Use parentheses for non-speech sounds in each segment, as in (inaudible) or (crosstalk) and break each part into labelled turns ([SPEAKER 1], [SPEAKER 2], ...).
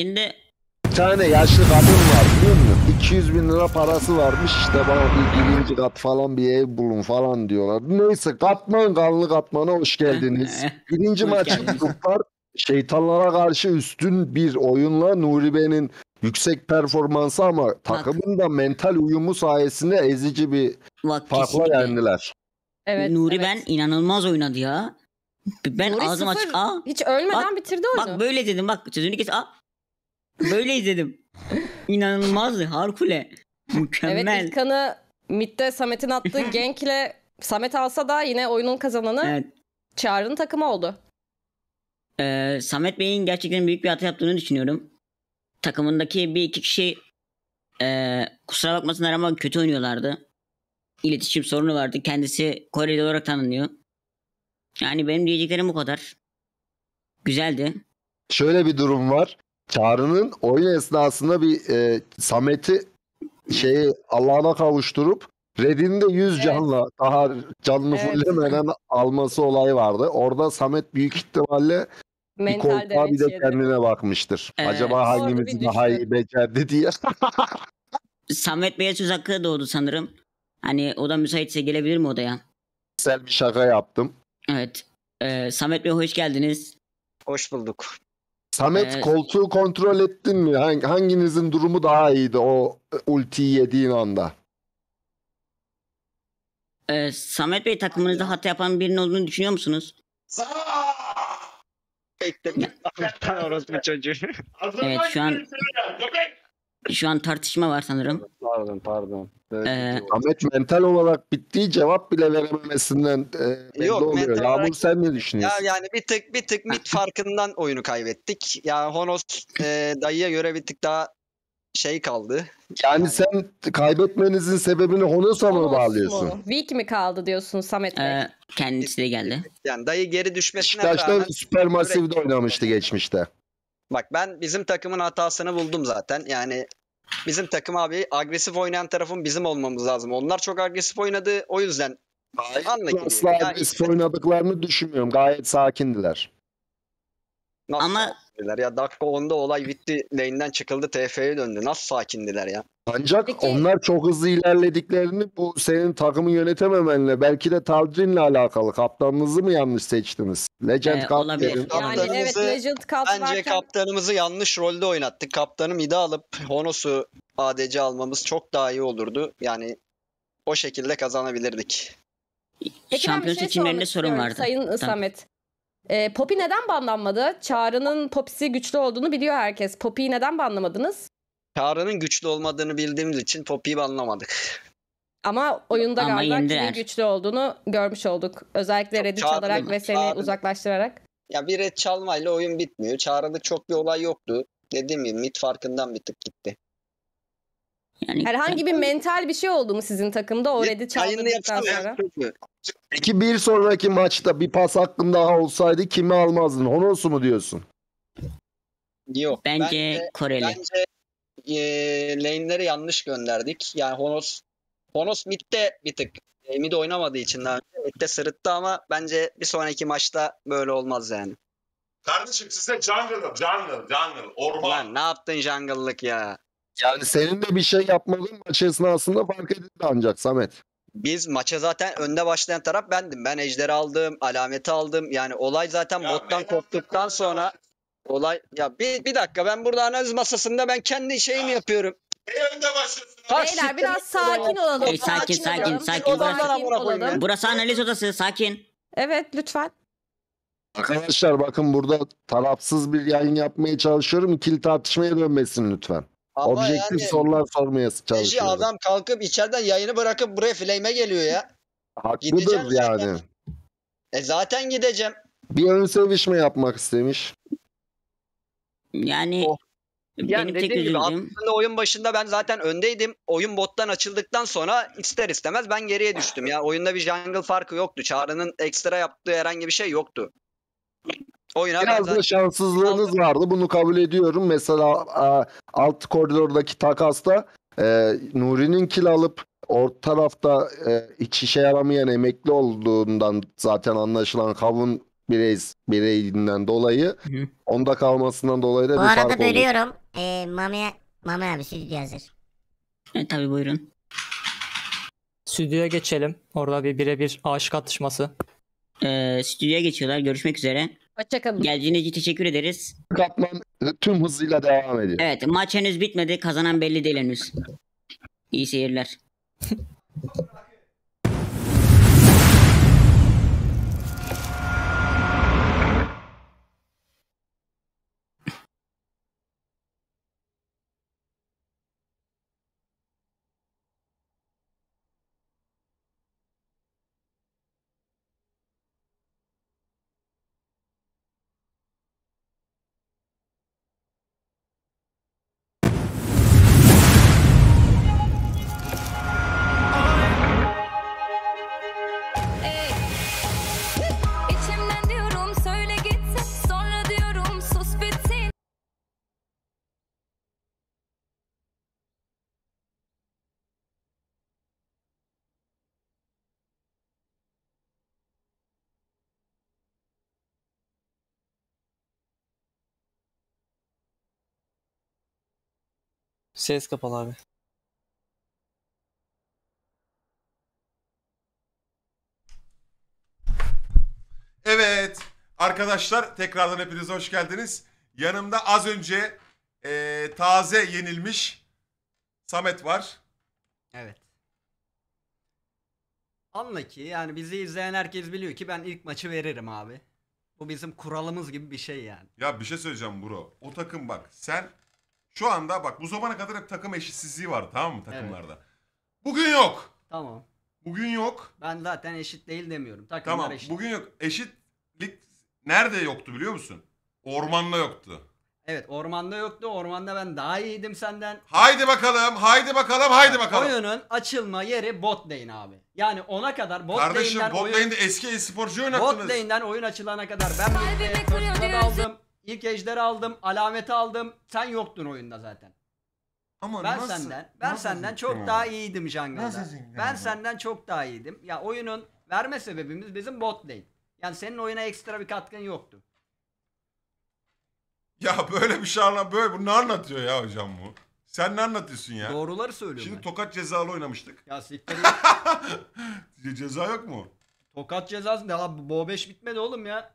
[SPEAKER 1] Şimdi
[SPEAKER 2] bir tane yaşlı kadın var biliyor musun? 200 bin lira parası varmış işte bana bir birinci kat falan bir ev bulun falan diyorlar. Neyse katman kanlı katmana hoş geldiniz. (laughs) birinci maçı gruplar şeytanlara karşı üstün bir oyunla Nuri Bey'in yüksek performansı ama takımın da
[SPEAKER 1] mental uyumu
[SPEAKER 2] sayesinde ezici bir Bak, farkla yendiler.
[SPEAKER 1] Evet, Nuri evet. ben inanılmaz oynadı ya. Ben Nuri ağzım sıfır, açık. Aa, hiç ölmeden bak, bitirdi onu. Bak böyle dedim bak sözünü kes. Aa, Böyle izledim. İnanılmazdı. Harkule. Mükemmel. Evet ilk
[SPEAKER 2] İlkan'ı Mid'de Samet'in attığı (laughs) genkle Samet alsa da yine oyunun kazananı evet. Çağrı'nın takımı oldu.
[SPEAKER 1] Ee, Samet Bey'in gerçekten büyük bir hata yaptığını düşünüyorum. Takımındaki bir iki kişi e, kusura bakmasınlar ama kötü oynuyorlardı. İletişim sorunu vardı. Kendisi Koreli olarak tanınıyor. Yani benim diyeceklerim bu kadar. Güzeldi. Şöyle
[SPEAKER 2] bir durum var. Çağrı'nın oyun esnasında bir e, Samet'i şeyi Allah'ına kavuşturup Red'in de 100 evet. canla daha canlı evet. fullemeden alması olayı vardı. Orada Samet büyük ihtimalle Mental bir koltuğa bir de kendine bakmıştır. Evet. Acaba hangimiz daha iyi becerdi diye.
[SPEAKER 1] (laughs) Samet Bey'e söz hakkı doğdu sanırım. Hani o da müsaitse gelebilir mi odaya?
[SPEAKER 2] Güzel bir şaka
[SPEAKER 1] yaptım. Evet. Ee, Samet Bey hoş geldiniz. Hoş bulduk. Samet ee,
[SPEAKER 2] koltuğu kontrol ettin mi? Hanginizin durumu daha iyiydi o ultiyi yediğin anda?
[SPEAKER 1] Ee, Samet Bey takımınızda hata yapan birinin olduğunu düşünüyor musunuz? Bekle. orospu
[SPEAKER 3] çocuğu. evet şu an
[SPEAKER 1] şu an tartışma var sanırım.
[SPEAKER 3] Pardon
[SPEAKER 2] pardon.
[SPEAKER 1] Evet. Ee, Ahmet mental olarak bittiği cevap bile verememesinden e,
[SPEAKER 2] belli yok, oluyor. Mental Yağmur olarak, sen ne düşünüyorsun?
[SPEAKER 3] Ya, yani bir tık bir tık mit (laughs) farkından oyunu kaybettik. Yani Honos e, dayıya göre bir tık daha şey kaldı. Yani,
[SPEAKER 2] yani. sen kaybetmenizin sebebini Honos'a mı bağlıyorsun? Mu?
[SPEAKER 1] Week mi kaldı diyorsun Samet Bey? Ee, kendisi de geldi.
[SPEAKER 3] Yani dayı geri düşmesine Beşiktaş'ta rağmen... süper masifde
[SPEAKER 2] oynamıştı geçmişte.
[SPEAKER 3] Bak ben bizim takımın hatasını buldum zaten. Yani Bizim takım abi agresif oynayan tarafın bizim olmamız lazım. Onlar çok agresif oynadı. O yüzden Hayır. Asla agresif
[SPEAKER 2] işte. oynadıklarını düşünmüyorum. Gayet sakindiler.
[SPEAKER 3] Nasıl Ama sakindiler ya dakika 10'da olay bitti lane'den çıkıldı TF'ye döndü. Nasıl sakindiler ya?
[SPEAKER 2] Ancak Peki- onlar çok hızlı ilerlediklerini bu senin takımı yönetememenle belki de Tadrin'le alakalı. Kaptanınızı mı yanlış seçtiniz? Legend Ee, olabilir. Yani evet Legend Cup Bence varken
[SPEAKER 3] kaptanımızı yanlış rolde oynattık. Kaptanı midi alıp Honos'u ADC almamız çok daha iyi olurdu. Yani o şekilde kazanabilirdik.
[SPEAKER 1] Peki şampiyon şey
[SPEAKER 2] seçimlerinde sorun vardı. Sayın Tamam. E, Poppy neden banlanmadı? Çağrı'nın Poppy'si güçlü olduğunu biliyor herkes. Poppy'yi neden banlamadınız?
[SPEAKER 3] Çağrı'nın güçlü olmadığını bildiğimiz için Poppy'yi banlamadık.
[SPEAKER 2] Ama oyunda Ama galiba kimin güçlü olduğunu görmüş olduk. Özellikle Red'i çalarak ve seni çağırdım. uzaklaştırarak.
[SPEAKER 3] Ya bir Red çalmayla oyun bitmiyor. Çağrı'da çok bir olay yoktu. Dediğim gibi mit farkından bir tık gitti.
[SPEAKER 2] Yani Herhangi bir mental bir şey oldu mu sizin takımda o redi çaldırdıktan sonra? Peki bir sonraki maçta bir pas hakkın daha olsaydı kimi almazdın? Honorsu mu diyorsun?
[SPEAKER 3] Yok. Bence, bence Koreli. Bence e, lane'leri yanlış gönderdik. Yani Honos Honos midde bir tık e, mid oynamadığı için daha önce midde sırıttı ama bence bir sonraki maçta böyle olmaz yani. Kardeşim size jungle, jungle, jungle, orman. Lan ne yaptın jungle'lık ya? Yani senin
[SPEAKER 2] de bir şey yapmadığın maç esnasında fark edildi ancak Samet.
[SPEAKER 3] Biz maça zaten önde başlayan taraf bendim. Ben ejderi aldım, alameti aldım. Yani olay zaten ya bottan koptuktan sonra olay ya bir, bir dakika ben burada analiz masasında ben kendi şeyimi ya. yapıyorum. En önde başlasın. Beyler biraz
[SPEAKER 1] sakin olalım. E, sakin sakin olalım. sakin. Burası, sakin olalım. burası analiz odası sakin. Evet lütfen.
[SPEAKER 2] Arkadaşlar bakın burada tarafsız bir yayın yapmaya çalışıyorum. İkili tartışmaya dönmesin lütfen. Ama Objektif yani, sorular sormaya çalışıyorum.
[SPEAKER 3] Adam kalkıp içeriden yayını bırakıp buraya flame'e geliyor ya.
[SPEAKER 2] Haklıdır gideceğim yani. Zaten.
[SPEAKER 3] E zaten gideceğim.
[SPEAKER 2] Bir ön sevişme yapmak istemiş.
[SPEAKER 1] Yani oh. Yani benim gibi aslında
[SPEAKER 3] oyun başında ben zaten öndeydim. Oyun bottan açıldıktan sonra ister istemez ben geriye düştüm. Ya oyunda bir jungle farkı yoktu. Çağrı'nın ekstra yaptığı herhangi bir şey yoktu. Oyun
[SPEAKER 2] Biraz da şanssızlığınız aldım. vardı. Bunu kabul ediyorum. Mesela alt koridordaki takasta e, Nuri'nin kil alıp orta tarafta e, hiç işe yaramayan emekli olduğundan zaten anlaşılan kavun bireyiz bireyinden dolayı Hı. onda kalmasından dolayı da Bu bir fark arada bölüyorum.
[SPEAKER 1] E, Mami, Mami abi stüdyo hazır. E, tabii buyurun. Stüdyoya geçelim. Orada bir birebir aşık atışması. E, stüdyoya geçiyorlar. Görüşmek üzere. Hoşçakalın. Geldiğiniz için teşekkür ederiz. Katman
[SPEAKER 2] e, tüm hızıyla devam ediyor.
[SPEAKER 1] Evet maç henüz bitmedi. Kazanan belli değil henüz. İyi seyirler. (laughs)
[SPEAKER 3] Ses kapalı abi.
[SPEAKER 4] Evet arkadaşlar tekrardan hepiniz hoş geldiniz. Yanımda az önce e, taze yenilmiş Samet var.
[SPEAKER 3] Evet. Anla ki yani bizi izleyen herkes biliyor ki ben ilk maçı veririm abi. Bu bizim kuralımız gibi bir şey yani.
[SPEAKER 4] Ya bir şey söyleyeceğim bro. O takım bak sen şu anda bak bu zamana kadar hep takım eşitsizliği vardı tamam mı takımlarda? Bugün yok. Tamam. Bugün yok. Ben zaten eşit değil demiyorum. Takımlar Tamam eşit. bugün yok. Eşitlik nerede yoktu biliyor musun? Ormanda yoktu.
[SPEAKER 3] Evet ormanda yoktu. Ormanda ben daha iyiydim senden. Haydi bakalım, haydi bakalım, haydi bakalım. Oyunun açılma yeri bot lane abi. Yani ona kadar bot Kardeşim lane'den oyun... Botlane'de eski esporcu sporcu oynattınız. Bot lane'den oyun açılana kadar ben bir Kalbimi aldım. İlk ejderi aldım, alameti aldım. Sen yoktun oyunda zaten.
[SPEAKER 2] Ama ben nasıl, senden,
[SPEAKER 3] ben nasıl senden çok ya? daha iyiydim jungle'da. Ben ya? senden çok daha iyiydim. Ya oyunun verme sebebimiz bizim bot lane. Yani senin oyuna ekstra bir katkın yoktu. Ya
[SPEAKER 4] böyle bir şarla şey böyle bunu anlatıyor ya hocam bu? Sen ne anlatıyorsun ya? Doğruları söylüyorum. Şimdi ben. tokat
[SPEAKER 3] cezalı oynamıştık. Ya siktir. (laughs) Ceza yok mu? Tokat cezası ne abi? Bo 5 bitmedi oğlum ya.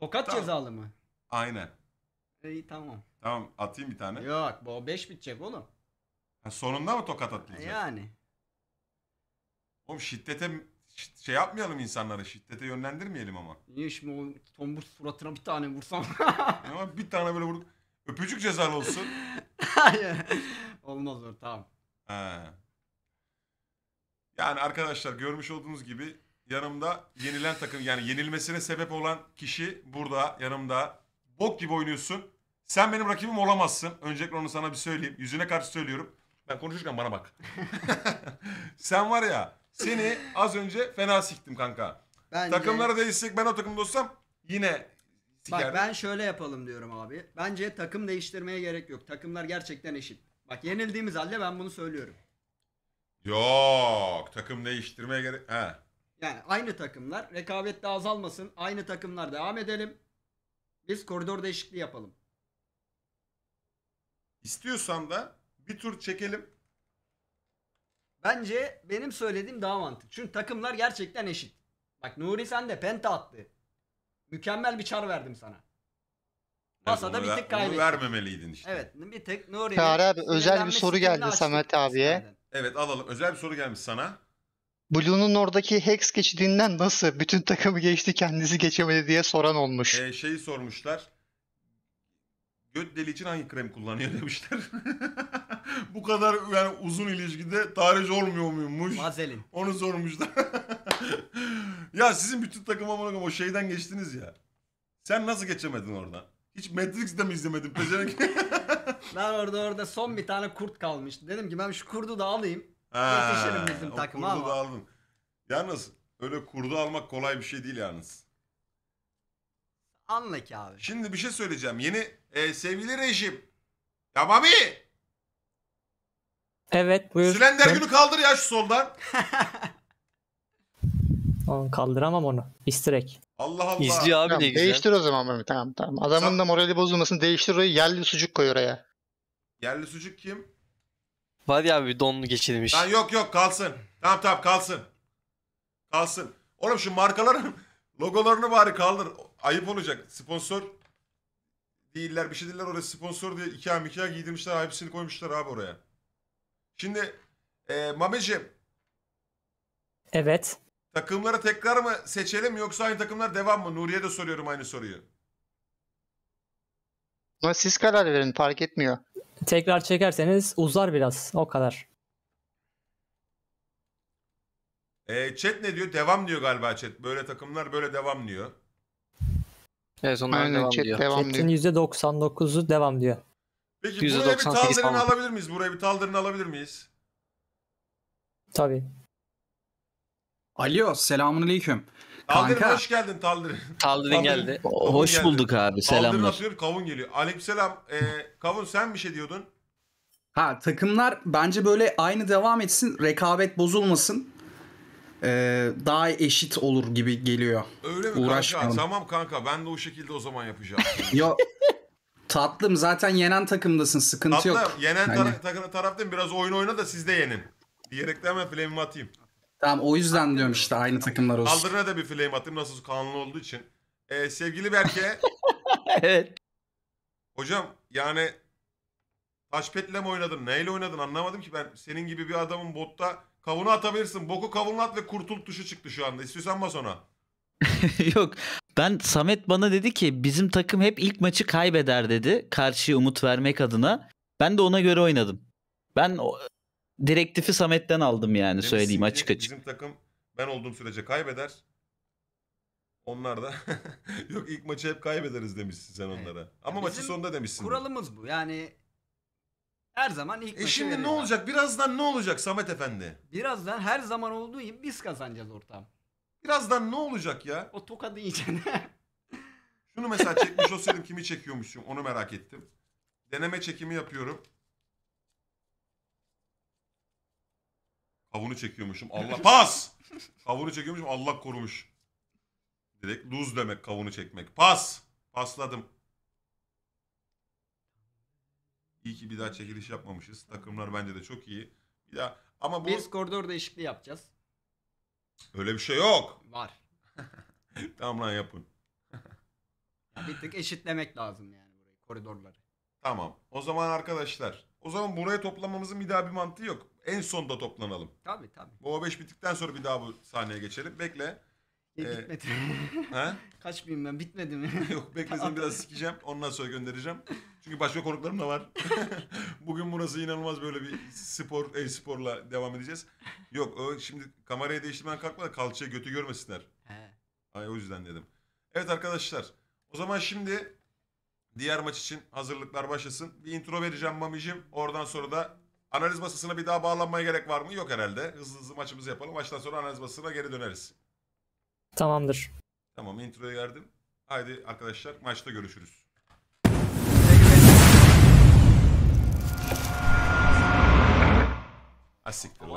[SPEAKER 3] Tokat Tamam. cezalı mı? Aynen. İyi tamam.
[SPEAKER 4] Tamam atayım bir tane.
[SPEAKER 3] Yok bu 5 bitecek oğlum.
[SPEAKER 4] Ha, sonunda mı tokat atlayacak? Yani. Oğlum şiddete şey yapmayalım insanları. Şiddete yönlendirmeyelim ama. Niye şimdi o tombul suratına bir tane vursam? (laughs) ama bir tane böyle vurup öpücük cezalı olsun. Hayır. Olmaz o tamam. He. Yani arkadaşlar görmüş olduğunuz gibi yanımda yenilen takım yani yenilmesine sebep olan kişi burada yanımda. Bok gibi oynuyorsun. Sen benim rakibim olamazsın. Öncelikle onu sana bir söyleyeyim. Yüzüne karşı söylüyorum. Ben konuşurken bana bak. (laughs) Sen var ya seni az önce fena siktim kanka. Bence... Takımlara
[SPEAKER 3] değişsek ben o takımda olsam yine sikerdim. Bak ben şöyle yapalım diyorum abi. Bence takım değiştirmeye gerek yok. Takımlar gerçekten eşit. Bak yenildiğimiz halde ben bunu söylüyorum.
[SPEAKER 4] Yok takım değiştirmeye gerek... He.
[SPEAKER 3] Yani aynı takımlar. Rekabet de azalmasın. Aynı takımlar devam edelim. Biz koridor değişikliği yapalım. İstiyorsan da bir tur çekelim. Bence benim söylediğim daha mantıklı. Çünkü takımlar gerçekten eşit. Bak Nuri sen de penta attı. Mükemmel bir çar verdim sana.
[SPEAKER 4] Masada bir tek kaybettin. Onu vermemeliydin
[SPEAKER 3] işte. Evet bir tek Nuri. abi özel bir soru geldi Samet abiye.
[SPEAKER 4] Senden. Evet alalım. Özel bir soru gelmiş sana.
[SPEAKER 3] Blue'nun oradaki Hex geçidinden nasıl bütün takımı geçti kendisi geçemedi diye soran olmuş. Ee,
[SPEAKER 4] şeyi sormuşlar. Göt deli için hangi krem kullanıyor demişler. (laughs) Bu kadar yani uzun ilişkide tarih olmuyor muymuş? Vazelin. Onu sormuşlar. (laughs) ya sizin bütün takım amına o şeyden geçtiniz ya. Sen nasıl geçemedin oradan? Hiç Matrix'de mi izlemedin
[SPEAKER 3] pezevenk? (laughs) ben orada orada son bir tane kurt kalmış. Dedim ki ben şu kurdu da alayım. Ha, Yetişirim bizim o takıma kurdu ama. da
[SPEAKER 4] aldın. Yalnız öyle kurdu almak kolay bir şey değil yalnız.
[SPEAKER 3] Anla ki abi.
[SPEAKER 4] Şimdi bir şey söyleyeceğim. Yeni e, sevgili rejim. Ya Mami!
[SPEAKER 3] Evet buyur. Sülender günü
[SPEAKER 4] kaldır ya şu soldan.
[SPEAKER 3] (laughs) Oğlum
[SPEAKER 2] Kaldıramam onu. İstirek.
[SPEAKER 4] Allah Allah. İzliyor abi Tamam, ne güzel. değiştir
[SPEAKER 2] o zaman bunu. Tamam tamam. Adamın Sa- da morali bozulmasın. Değiştir orayı. Yerli sucuk koy oraya.
[SPEAKER 4] Yerli sucuk kim? Var ya
[SPEAKER 3] bir donlu geçirmiş.
[SPEAKER 2] Lan
[SPEAKER 4] yok yok kalsın. Tamam tamam kalsın. Kalsın. Oğlum şu markaların (laughs) logolarını bari kaldır. Ayıp olacak. Sponsor değiller bir şey değiller. Orada sponsor diye iki Mikea giydirmişler. Hepsini koymuşlar abi oraya. Şimdi e, Mameciğim. Evet. Takımları tekrar mı seçelim yoksa aynı takımlar devam mı? Nuriye de soruyorum aynı soruyu.
[SPEAKER 2] Ama siz karar verin fark etmiyor tekrar çekerseniz uzar biraz. O kadar.
[SPEAKER 4] E, chat ne diyor? Devam diyor galiba chat. Böyle takımlar böyle devam diyor.
[SPEAKER 1] Evet onlar Aynen, devam chat diyor. Devam Chat'in diyor.
[SPEAKER 3] %99'u devam diyor.
[SPEAKER 4] Peki buraya bir taldırını alabilir miyiz? Buraya bir taldırın alabilir miyiz?
[SPEAKER 3] Tabii. Alo selamun aleyküm. Taldir Kanka. hoş
[SPEAKER 4] geldin Taldir. Taldir'in geldi. Kavun Hoş geldi. bulduk abi. Taldir Selamlar. atıyor kavun geliyor. Aleykümselam. Ee, kavun sen bir şey diyordun.
[SPEAKER 3] Ha takımlar bence böyle aynı devam etsin. Rekabet bozulmasın. Ee, daha eşit olur gibi geliyor. Öyle mi kanka? Tamam
[SPEAKER 4] kanka ben de o şekilde o zaman yapacağım. (laughs)
[SPEAKER 3] Yok tatlım zaten yenen takımdasın sıkıntı Atla yok. yenen tar- Aynen.
[SPEAKER 4] takımın taraf değil Biraz oyun oyna
[SPEAKER 3] da siz de yenin.
[SPEAKER 4] Diyerek de hemen flame'imi atayım.
[SPEAKER 3] Tamam o yüzden diyorum işte aynı takımlar olsun.
[SPEAKER 4] Kaldırına da bir flame atayım nasıl kanlı olduğu için. Ee, sevgili Berke. (laughs) evet. Hocam yani taşpetle mi oynadın? Neyle oynadın anlamadım ki ben. Senin gibi bir adamın botta kavunu atabilirsin. Boku kavunu at ve kurtul tuşu çıktı şu anda. İstiyorsan bas
[SPEAKER 3] ona. (laughs) Yok. Ben Samet bana dedi ki bizim takım hep ilk maçı kaybeder dedi. Karşıya umut vermek adına. Ben de ona göre oynadım. Ben direktifi Samet'ten aldım yani Değil söyleyeyim açık açık. Bizim
[SPEAKER 4] takım ben olduğum sürece kaybeder. Onlar da (laughs) yok ilk maçı hep kaybederiz demişsin sen Evet. onlara. Ama maçın sonunda demişsin.
[SPEAKER 3] Kuralımız bu. Yani her zaman ilk E maçı şimdi ne veriyorlar. olacak? Birazdan
[SPEAKER 4] ne olacak Samet Efendi?
[SPEAKER 3] Birazdan her zaman olduğu gibi biz kazanacağız ortam. Birazdan
[SPEAKER 4] ne olacak ya? O tokadı yiyeceksin. Şunu mesela çekmiş olsaydım kimi çekiyormuşum onu merak ettim. Deneme çekimi yapıyorum. Kavunu çekiyormuşum. Allah (laughs) pas. Kavunu çekiyormuşum. Allah korumuş. Direkt luz demek kavunu çekmek. Pas. Pasladım. İyi ki bir daha çekiliş yapmamışız. Takımlar bence de çok iyi.
[SPEAKER 3] Bir daha ama bu Bir skordor değişikliği yapacağız.
[SPEAKER 4] öyle bir şey yok. Var. (laughs) tamam lan yapın.
[SPEAKER 3] Ya bir tık eşitlemek lazım yani
[SPEAKER 4] burayı koridorları. Tamam. O zaman arkadaşlar o zaman buraya toplamamızın bir daha bir mantığı yok. En sonda toplanalım. Tabii tabii. Baba 5 bittikten sonra bir daha bu sahneye geçelim. Bekle. E, Ee, bitmedi. (laughs) ha? Kaç ben? Bitmedi mi? (laughs) Yok beklesin biraz sikeceğim. Ondan sonra göndereceğim. Çünkü başka konuklarım da var. (laughs) Bugün burası inanılmaz böyle bir spor, e, sporla devam edeceğiz. Yok o şimdi kamerayı değiştirmen kalkma da kalçaya götü görmesinler. He. Ay o yüzden dedim. Evet arkadaşlar. O zaman şimdi Diğer maç için hazırlıklar başlasın. Bir intro vereceğim Mami'cim. Oradan sonra da analiz masasına bir daha bağlanmaya gerek var mı? Yok herhalde. Hızlı hızlı maçımızı yapalım. Maçtan sonra analiz masasına geri döneriz. Tamamdır. Tamam introya verdim. Haydi arkadaşlar maçta görüşürüz. Asiktir lan.